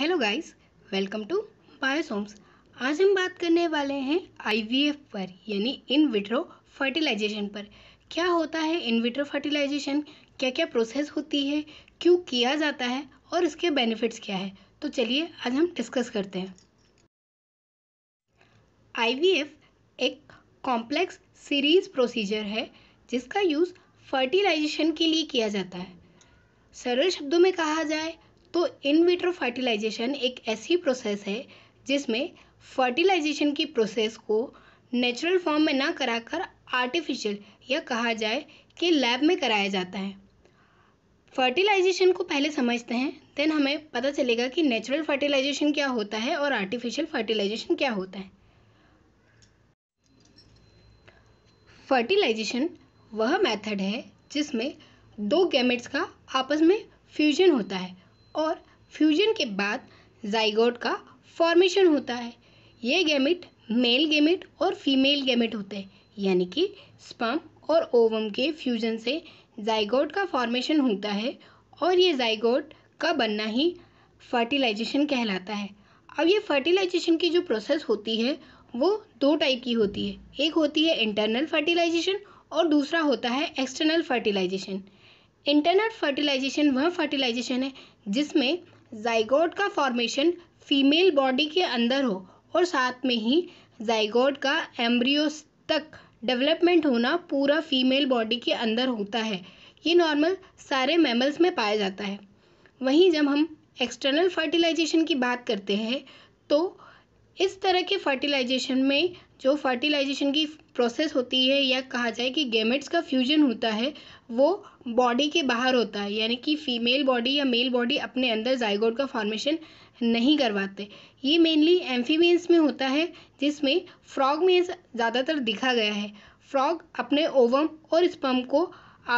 hello guys welcome to biosomes आज हम बात करने वाले हैं आईवीएफ पर यानी इन विट्रो फर्टिलाइजेशन पर क्या होता है इन विट्रो फर्टिलाइजेशन क्या क्या प्रोसेस होती है क्यों किया जाता है और इसके बेनिफिट्स क्या है तो चलिए आज हम डिस्कस करते हैं आईवीएफ एक कॉम्प्लेक्स सीरीज प्रोसीजर है जिसका यूज़ फर्टिलाइजेशन के लिए किया जाता है सरल शब्दों में कहा जाए तो इन विट्रो फर्टिलाइजेशन एक ऐसी प्रोसेस है जिसमें फर्टिलाइजेशन की प्रोसेस को नेचुरल फॉर्म में ना कराकर आर्टिफिशियल या कहा जाए कि लैब में कराया जाता है फर्टिलाइजेशन को पहले समझते हैं देन हमें पता चलेगा कि नेचुरल फर्टिलाइजेशन क्या होता है और आर्टिफिशियल फर्टिलाइजेशन क्या होता है फर्टिलाइजेशन वह मेथड है जिसमें दो गैमेट्स का आपस में फ्यूजन होता है और फ्यूजन के बाद जाइगोट का फॉर्मेशन होता है ये गैमिट मेल गैमिट और फीमेल गैमिट होते हैं यानी कि स्पम और ओवम के फ्यूजन से जाइगोट का फॉर्मेशन होता है और ये जाइगोट का बनना ही फर्टिलाइजेशन कहलाता है अब ये फर्टिलाइजेशन की जो प्रोसेस होती है वो दो टाइप की होती है एक होती है इंटरनल फर्टिलाइजेशन और दूसरा होता है एक्सटर्नल फर्टिलाइजेशन इंटरनल फर्टिलाइजेशन वह फर्टिलाइजेशन है जिसमें जाइगोड का फॉर्मेशन फीमेल बॉडी के अंदर हो और साथ में ही जाइगोड का एम्ब्रियोस तक डेवलपमेंट होना पूरा फीमेल बॉडी के अंदर होता है ये नॉर्मल सारे मैमल्स में पाया जाता है वहीं जब हम एक्सटर्नल फर्टिलाइजेशन की बात करते हैं तो इस तरह के फर्टिलाइजेशन में जो फर्टिलाइजेशन की प्रोसेस होती है या कहा जाए कि गेमेट्स का फ्यूजन होता है वो बॉडी के बाहर होता है यानी कि फीमेल बॉडी या मेल बॉडी अपने अंदर जाइगोड का फॉर्मेशन नहीं करवाते ये मेनली एम्फीबियंस में होता है जिसमें फ्रॉग में ज़्यादातर दिखा गया है फ्रॉग अपने ओवम और स्पम को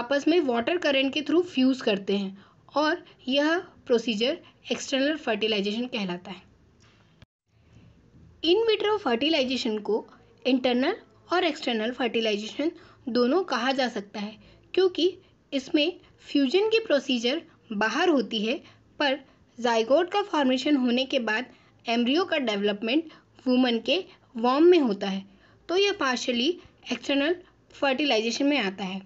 आपस में वाटर करंट के थ्रू फ्यूज़ करते हैं और यह प्रोसीजर एक्सटर्नल फर्टिलाइजेशन कहलाता है इन विट्रो फर्टिलाइजेशन को इंटरनल और एक्सटर्नल फर्टिलाइजेशन दोनों कहा जा सकता है क्योंकि इसमें फ्यूजन की प्रोसीजर बाहर होती है पर जाइगोड का फॉर्मेशन होने के बाद एम्ब्रियो का डेवलपमेंट वूमन के वॉम में होता है तो यह पार्शली एक्सटर्नल फर्टिलाइजेशन में आता है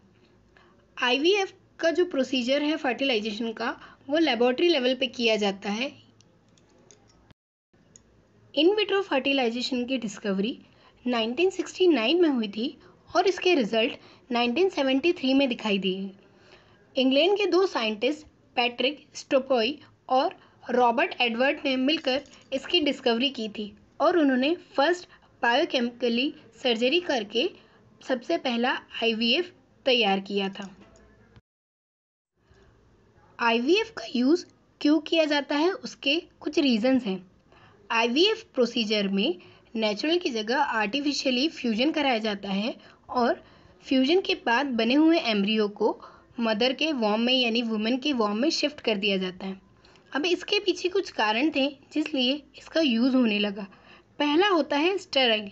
आईवीएफ का जो प्रोसीजर है फर्टिलाइजेशन का वो लेबोरेटरी लेवल पे किया जाता है इन विट्रो फर्टिलाइजेशन की डिस्कवरी 1969 में हुई थी और इसके रिजल्ट 1973 में दिखाई दिए इंग्लैंड के दो साइंटिस्ट पैट्रिक स्टोपोई और रॉबर्ट एडवर्ड ने मिलकर इसकी डिस्कवरी की थी और उन्होंने फर्स्ट बायोकेमिकली सर्जरी करके सबसे पहला आईवीएफ तैयार किया था आईवीएफ का यूज़ क्यों किया जाता है उसके कुछ रीजंस हैं आईवीएफ प्रोसीजर में नेचुरल की जगह आर्टिफिशियली फ्यूजन कराया जाता है और फ्यूजन के बाद बने हुए एम्ब्रियो को मदर के वॉम में यानी वुमेन के वॉम में शिफ्ट कर दिया जाता है अब इसके पीछे कुछ कारण थे जिसलिए इसका यूज़ होने लगा पहला होता है स्टेराइल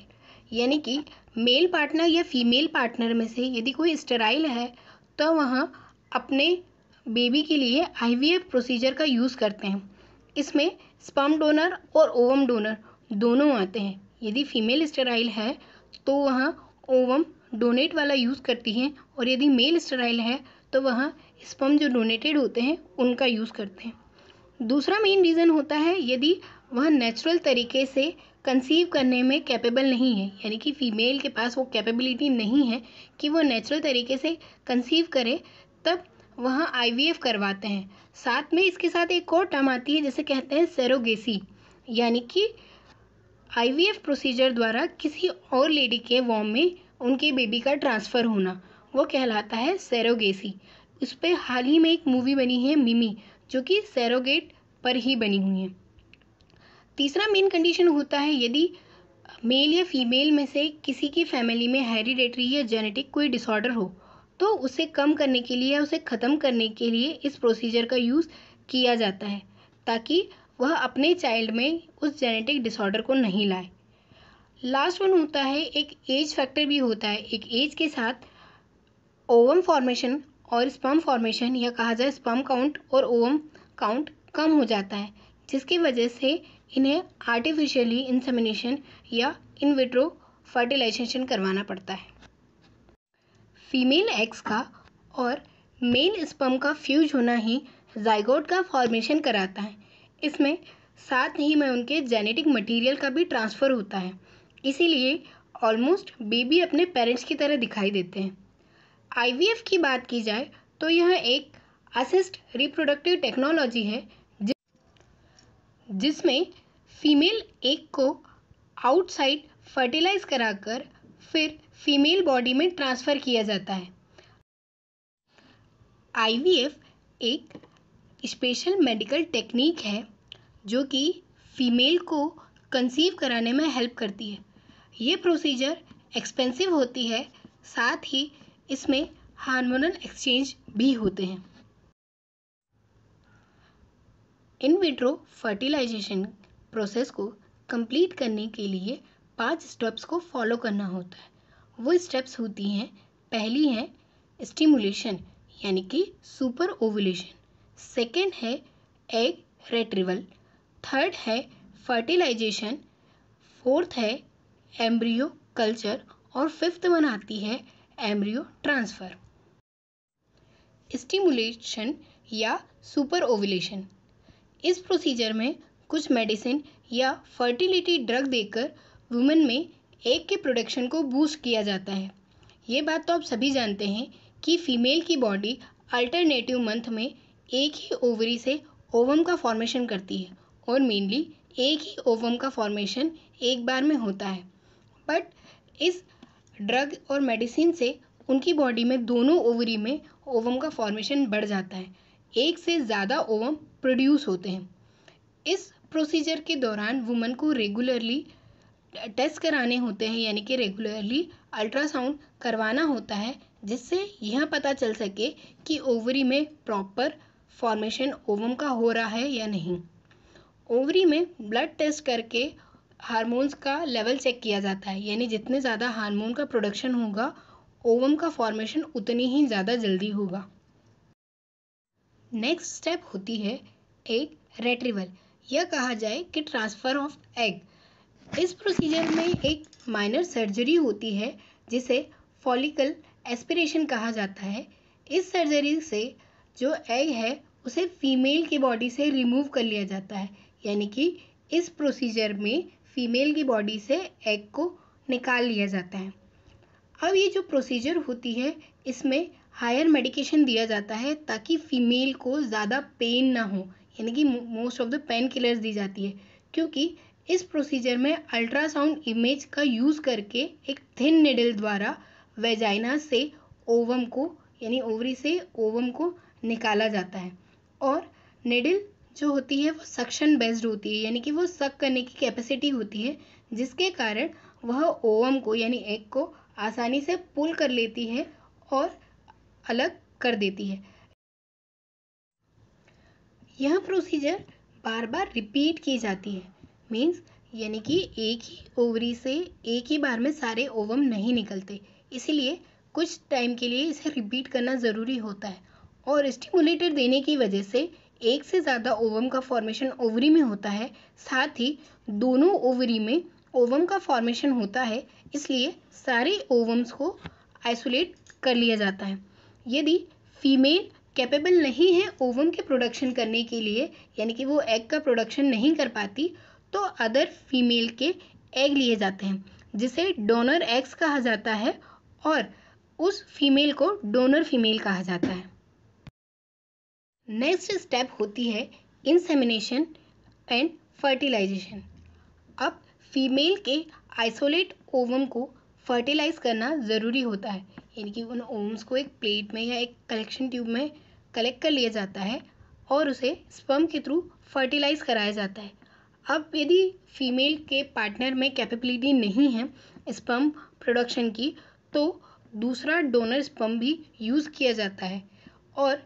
यानी कि मेल पार्टनर या फीमेल पार्टनर में से यदि कोई स्टेराइल है तो वहाँ अपने बेबी के लिए आई प्रोसीजर का यूज़ करते हैं इसमें स्पम डोनर और ओवम डोनर दोनों आते हैं यदि फीमेल स्टेराइल है तो वह ओवम डोनेट वाला यूज़ करती हैं और यदि मेल स्टेराइल है तो वह स्पम जो डोनेटेड होते हैं उनका यूज़ करते हैं दूसरा मेन रीज़न होता है यदि वह नेचुरल तरीके से कंसीव करने में कैपेबल नहीं है यानी कि फ़ीमेल के पास वो कैपेबिलिटी नहीं है कि वह नेचुरल तरीके से कंसीव करे तब वह आई करवाते हैं साथ में इसके साथ एक और टर्म आती है जैसे कहते हैं सेरोगेसी यानी कि आईवीएफ प्रोसीजर द्वारा किसी और लेडी के वॉम में उनके बेबी का ट्रांसफ़र होना वो कहलाता है सैरोगेसी उस पर हाल ही में एक मूवी बनी है मिमी जो कि सैरोगेट पर ही बनी हुई है तीसरा मेन कंडीशन होता है यदि मेल या फीमेल में से किसी की फैमिली में हेरिडेटरी या जेनेटिक कोई डिसऑर्डर हो तो उसे कम करने के लिए या उसे ख़त्म करने के लिए इस प्रोसीजर का यूज़ किया जाता है ताकि वह अपने चाइल्ड में उस जेनेटिक डिसऑर्डर को नहीं लाए लास्ट वन होता है एक एज फैक्टर भी होता है एक एज के साथ ओवम फॉर्मेशन और स्पम फॉर्मेशन या कहा जाए स्पम काउंट और ओवम काउंट कम हो जाता है जिसकी वजह से इन्हें आर्टिफिशियली इंसेमिनेशन या इनविट्रो फर्टिलाइजेशन करवाना पड़ता है फीमेल एग्स का और मेल स्पम का फ्यूज होना ही जाइगोट का फॉर्मेशन कराता है इसमें साथ ही में उनके जेनेटिक मटेरियल का भी ट्रांसफ़र होता है इसीलिए ऑलमोस्ट बेबी अपने पेरेंट्स की तरह दिखाई देते हैं आई की बात की जाए तो यह एक असिस्ट रिप्रोडक्टिव टेक्नोलॉजी है जिसमें फीमेल एक को आउटसाइड फर्टिलाइज कराकर फिर फीमेल बॉडी में ट्रांसफ़र किया जाता है आईवीएफ एक स्पेशल मेडिकल टेक्निक है जो कि फ़ीमेल को कंसीव कराने में हेल्प करती है ये प्रोसीजर एक्सपेंसिव होती है साथ ही इसमें हार्मोनल एक्सचेंज भी होते हैं इन विट्रो फर्टिलाइजेशन प्रोसेस को कंप्लीट करने के लिए पांच स्टेप्स को फॉलो करना होता है वो स्टेप्स होती हैं पहली है स्टिमुलेशन यानी कि सुपर ओवुलेशन सेकेंड है एग रेट्रिवल थर्ड है फर्टिलाइजेशन फोर्थ है एम्ब्रियो कल्चर और फिफ्थ वन आती है एम्ब्रियो ट्रांसफ़र स्टिमुलेशन या सुपर ओविलेशन इस प्रोसीजर में कुछ मेडिसिन या फर्टिलिटी ड्रग देकर वुमेन में एक के प्रोडक्शन को बूस्ट किया जाता है ये बात तो आप सभी जानते हैं कि फीमेल की बॉडी अल्टरनेटिव मंथ में एक ही ओवरी से ओवम का फॉर्मेशन करती है और मेनली एक ही ओवम का फॉर्मेशन एक बार में होता है बट इस ड्रग और मेडिसिन से उनकी बॉडी में दोनों ओवरी में ओवम का फॉर्मेशन बढ़ जाता है एक से ज़्यादा ओवम प्रोड्यूस होते हैं इस प्रोसीजर के दौरान वुमन को रेगुलरली टेस्ट कराने होते हैं यानी कि रेगुलरली अल्ट्रासाउंड करवाना होता है जिससे यह पता चल सके कि ओवरी में प्रॉपर फॉर्मेशन ओवम का हो रहा है या नहीं ओवरी में ब्लड टेस्ट करके हार्मोन्स का लेवल चेक किया जाता है यानी जितने ज़्यादा हार्मोन का प्रोडक्शन होगा ओवम का फॉर्मेशन उतनी ही ज़्यादा जल्दी होगा नेक्स्ट स्टेप होती है एक रेट्रीवल यह कहा जाए कि ट्रांसफ़र ऑफ एग इस प्रोसीजर में एक माइनर सर्जरी होती है जिसे फॉलिकल एस्पिरेशन कहा जाता है इस सर्जरी से जो एग है उसे फीमेल की बॉडी से रिमूव कर लिया जाता है यानी कि इस प्रोसीजर में फीमेल की बॉडी से एग को निकाल लिया जाता है अब ये जो प्रोसीजर होती है इसमें हायर मेडिकेशन दिया जाता है ताकि फीमेल को ज़्यादा पेन ना हो यानी कि most of the pain killers दी जाती है क्योंकि इस प्रोसीजर में अल्ट्रासाउंड इमेज का यूज़ करके एक थिन निडल द्वारा वेजाइना से ओवम को यानी ओवरी से ओवम को निकाला जाता है और निडल जो होती है वो सक्शन बेस्ड होती है यानी कि वो सक करने की कैपेसिटी होती है जिसके कारण वह ओवम को यानी एग को आसानी से पुल कर लेती है और अलग कर देती है यह प्रोसीजर बार बार रिपीट की जाती है मीन्स यानी कि एक ही ओवरी से एक ही बार में सारे ओवम नहीं निकलते इसीलिए कुछ टाइम के लिए इसे रिपीट करना ज़रूरी होता है और स्टिमुलेटर देने की वजह से एक से ज़्यादा ओवम का फॉर्मेशन ओवरी में होता है साथ ही दोनों ओवरी में ओवम का फॉर्मेशन होता है इसलिए सारे ओवम्स को आइसोलेट कर लिया जाता है यदि फीमेल कैपेबल नहीं है ओवम के प्रोडक्शन करने के लिए यानी कि वो एग का प्रोडक्शन नहीं कर पाती तो अदर फीमेल के एग लिए जाते हैं जिसे डोनर एग्स कहा जाता है और उस फीमेल को डोनर फीमेल कहा जाता है नेक्स्ट स्टेप होती है इंसेमिनेशन एंड फर्टिलाइजेशन अब फीमेल के आइसोलेट ओवम को फर्टिलाइज करना ज़रूरी होता है यानी कि उन ओम्स को एक प्लेट में या एक कलेक्शन ट्यूब में कलेक्ट कर लिया जाता है और उसे स्पर्म के थ्रू फर्टिलाइज कराया जाता है अब यदि फीमेल के पार्टनर में कैपेबिलिटी नहीं है स्पर्म प्रोडक्शन की तो दूसरा डोनर स्पर्म भी यूज़ किया जाता है और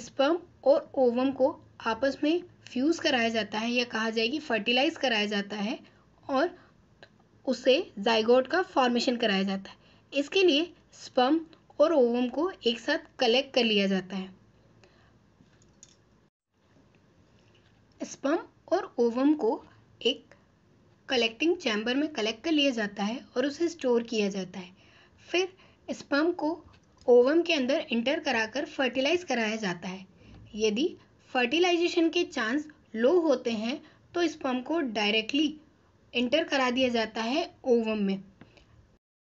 स्पर्म और ओवम को आपस में फ्यूज़ कराया जाता है या कहा जाए कि फर्टिलाइज कराया जाता है और उसे जाइगोट का फॉर्मेशन कराया जाता है इसके लिए स्पर्म और ओवम को एक साथ कलेक्ट कर लिया जाता है स्पर्म और ओवम को एक कलेक्टिंग चैम्बर में कलेक्ट कर लिया जाता है और उसे स्टोर किया जाता है फिर स्पर्म को ओवम के अंदर इंटर कराकर फर्टिलाइज कराया जाता है यदि फर्टिलाइजेशन के चांस लो होते हैं तो स्पर्म को डायरेक्टली इंटर करा दिया जाता है ओवम में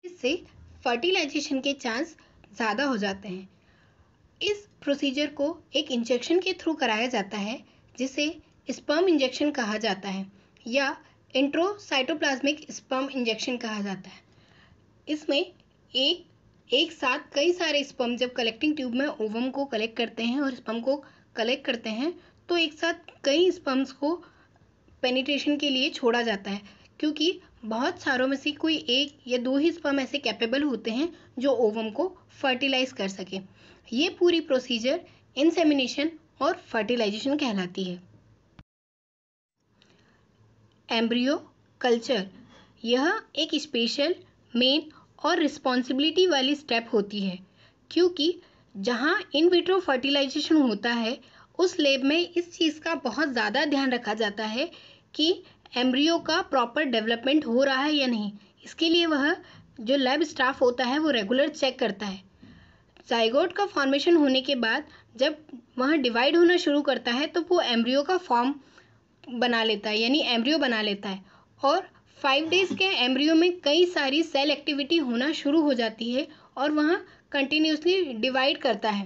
इससे फर्टिलाइजेशन के चांस ज़्यादा हो जाते हैं इस प्रोसीजर को एक इंजेक्शन के थ्रू कराया जाता है जिसे स्पर्म इंजेक्शन कहा जाता है या इंट्रोसाइटोप्लाज्मिक स्पर्म इंजेक्शन कहा जाता है इसमें एक एक साथ कई सारे स्पम जब कलेक्टिंग ट्यूब में ओवम को कलेक्ट करते हैं और स्पम को कलेक्ट करते हैं तो एक साथ कई स्पम्स को पेनिट्रेशन के लिए छोड़ा जाता है क्योंकि बहुत सारों में से कोई एक या दो ही स्पम ऐसे कैपेबल होते हैं जो ओवम को फर्टिलाइज कर सके ये पूरी प्रोसीजर इंसेमिनेशन और फर्टिलाइजेशन कहलाती है एम्ब्रियो कल्चर यह एक स्पेशल मेन और रिस्पॉन्सिबिलिटी वाली स्टेप होती है क्योंकि जहाँ इन विट्रो फर्टिलाइजेशन होता है उस लेब में इस चीज़ का बहुत ज़्यादा ध्यान रखा जाता है कि एम्ब्रियो का प्रॉपर डेवलपमेंट हो रहा है या नहीं इसके लिए वह जो लैब स्टाफ होता है वो रेगुलर चेक करता है जाइगोट का फॉर्मेशन होने के बाद जब वह डिवाइड होना शुरू करता है तो वो एम्ब्रियो का फॉर्म बना लेता है यानी एम्ब्रियो बना लेता है और फाइव डेज के एम्ब्रियो में कई सारी सेल एक्टिविटी होना शुरू हो जाती है और वह कंटिन्यूसली डिवाइड करता है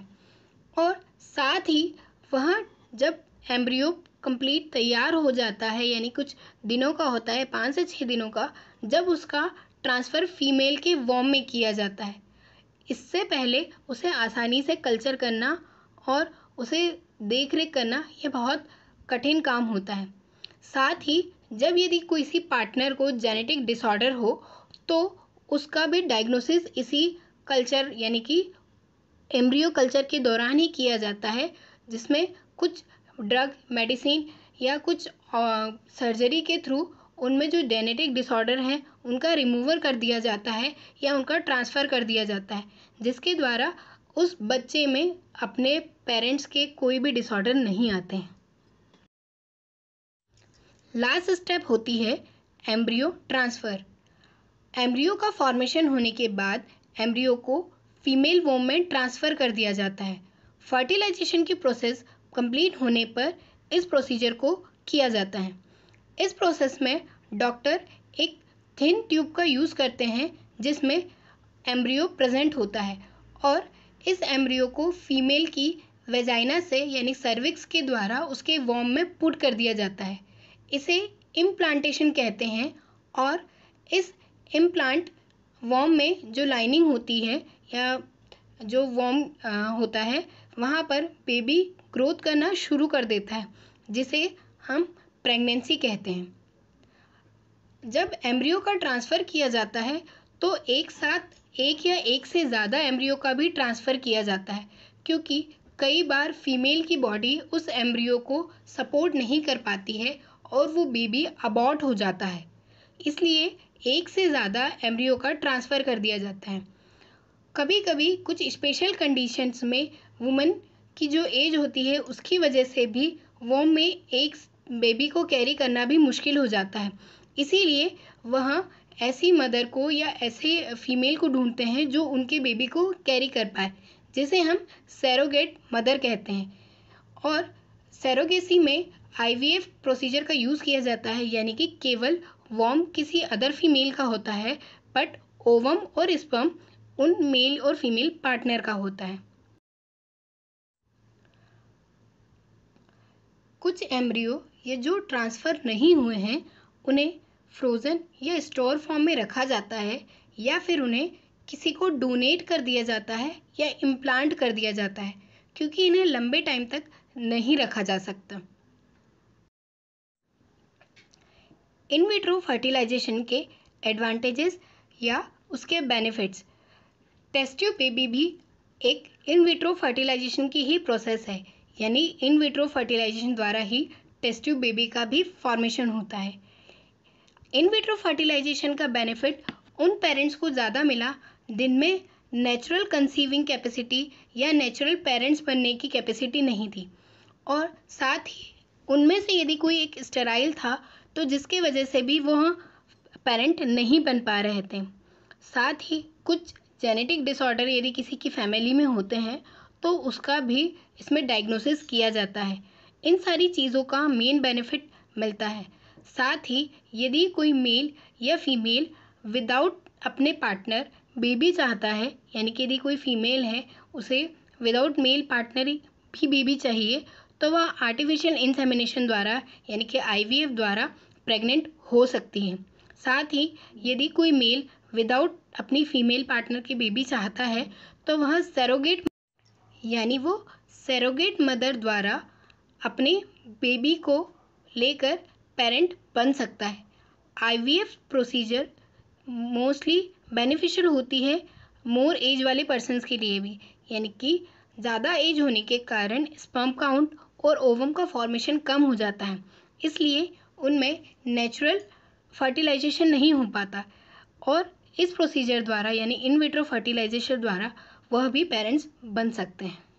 और साथ ही वह जब एम्ब्रियो कंप्लीट तैयार हो जाता है यानी कुछ दिनों का होता है पाँच से छः दिनों का जब उसका ट्रांसफ़र फीमेल के वॉम में किया जाता है इससे पहले उसे आसानी से कल्चर करना और उसे देख रेख करना यह बहुत कठिन काम होता है साथ ही जब यदि किसी पार्टनर को जेनेटिक डिसऑर्डर हो तो उसका भी डायग्नोसिस इसी कल्चर यानी कि एम्ब्रियो कल्चर के दौरान ही किया जाता है जिसमें कुछ ड्रग मेडिसिन या कुछ सर्जरी के थ्रू उनमें जो जेनेटिक डिसऑर्डर हैं उनका रिमूवर कर दिया जाता है या उनका ट्रांसफ़र कर दिया जाता है जिसके द्वारा उस बच्चे में अपने पेरेंट्स के कोई भी डिसऑर्डर नहीं आते हैं लास्ट स्टेप होती है एम्ब्रियो ट्रांसफ़र एम्ब्रियो का फॉर्मेशन होने के बाद एम्ब्रियो को फीमेल वोम में ट्रांसफ़र कर दिया जाता है फर्टिलाइजेशन की प्रोसेस कंप्लीट होने पर इस प्रोसीजर को किया जाता है इस प्रोसेस में डॉक्टर एक थिन ट्यूब का यूज़ करते हैं जिसमें एम्ब्रियो प्रेजेंट होता है और इस एम्ब्रियो को फीमेल की वेजाइना से यानी सर्विक्स के द्वारा उसके वॉम में पुट कर दिया जाता है इसे इम्प्लांटेशन कहते हैं और इस इम्प्लांट वॉम में जो लाइनिंग होती है या जो वॉम होता है वहाँ पर बेबी ग्रोथ करना शुरू कर देता है जिसे हम प्रेगनेंसी कहते हैं जब एम्ब्रियो का ट्रांसफ़र किया जाता है तो एक साथ एक या एक से ज़्यादा एम्ब्रियो का भी ट्रांसफ़र किया जाता है क्योंकि कई बार फीमेल की बॉडी उस एम्ब्रियो को सपोर्ट नहीं कर पाती है और वो बेबी अबॉर्ट हो जाता है इसलिए एक से ज़्यादा एम्ब्रियो का ट्रांसफ़र कर दिया जाता है कभी कभी कुछ स्पेशल कंडीशंस में वुमेन की जो एज होती है उसकी वजह से भी वो में एक बेबी को कैरी करना भी मुश्किल हो जाता है इसीलिए वह ऐसी मदर को या ऐसे फीमेल को ढूंढते हैं जो उनके बेबी को कैरी कर पाए जिसे हम सैरोगेट मदर कहते हैं और सैरोगेसी में आईवीएफ प्रोसीजर का यूज़ किया जाता है यानी कि केवल वॉम किसी अदर फीमेल का होता है बट ओवम और स्पम उन मेल और फीमेल पार्टनर का होता है कुछ एम्ब्रियो या जो ट्रांसफ़र नहीं हुए हैं उन्हें फ्रोज़न या स्टोर फॉर्म में रखा जाता है या फिर उन्हें किसी को डोनेट कर दिया जाता है या इम्प्लांट कर दिया जाता है क्योंकि इन्हें लंबे टाइम तक नहीं रखा जा सकता इन विट्रो फर्टिलाइजेशन के एडवांटेजेस या उसके बेनिफिट्स टेस्ट्यू बेबी भी एक इन विट्रो फर्टिलाइजेशन की ही प्रोसेस है यानी इन विट्रो फर्टिलाइजेशन द्वारा ही टेस्ट्यू बेबी का भी फॉर्मेशन होता है इन विट्रो फर्टिलाइजेशन का बेनिफिट उन पेरेंट्स को ज़्यादा मिला जिनमें नेचुरल कंसीविंग कैपेसिटी या नेचुरल पेरेंट्स बनने की कैपेसिटी नहीं थी और साथ ही उनमें से यदि कोई एक स्टेराइल था तो जिसकी वजह से भी वह पेरेंट नहीं बन पा रहे थे साथ ही कुछ जेनेटिक डिसऑर्डर यदि किसी की फैमिली में होते हैं तो उसका भी इसमें डायग्नोसिस किया जाता है इन सारी चीज़ों का मेन बेनिफिट मिलता है साथ ही यदि कोई मेल या फीमेल विदाउट अपने पार्टनर बेबी चाहता है यानी कि यदि कोई फीमेल है उसे विदाउट मेल पार्टनर भी बेबी चाहिए तो वह आर्टिफिशियल इंसेमिनेशन द्वारा यानी कि आई द्वारा प्रेग्नेंट हो सकती हैं साथ ही यदि कोई मेल विदाउट अपनी फीमेल पार्टनर की बेबी चाहता है तो वह सेरोगेट यानी वो सेरोगेट मदर द्वारा अपने बेबी को लेकर पेरेंट बन सकता है आईवीएफ प्रोसीजर मोस्टली बेनिफिशियल होती है मोर एज वाले पर्सनस के लिए भी यानी कि ज़्यादा एज होने के कारण स्पम्प काउंट और ओवम का फॉर्मेशन कम हो जाता है इसलिए उनमें नेचुरल फर्टिलाइजेशन नहीं हो पाता और इस प्रोसीजर द्वारा यानी इन विट्रो फर्टिलाइजेशन द्वारा वह भी पेरेंट्स बन सकते हैं